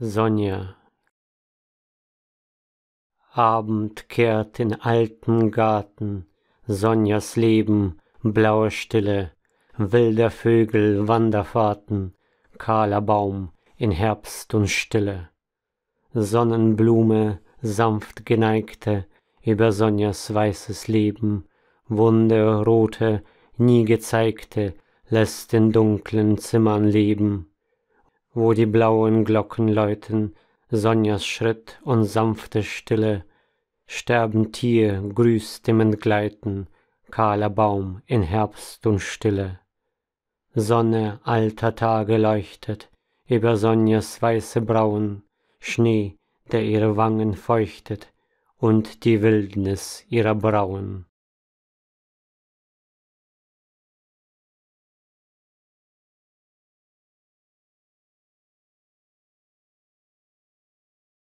Sonja. Abend kehrt in alten Garten, Sonjas Leben, blaue Stille, wilder Vögel, Wanderfahrten, kahler Baum in Herbst und Stille. Sonnenblume, sanft geneigte, über Sonjas weißes Leben, Wunde rote, nie gezeigte, lässt in dunklen Zimmern leben wo die blauen Glocken läuten, Sonjas Schritt und sanfte Stille, sterben Tier grüßt im Entgleiten, kahler Baum in Herbst und Stille. Sonne alter Tage leuchtet über Sonjas weiße Brauen, Schnee, der ihre Wangen feuchtet, und die Wildnis ihrer Brauen.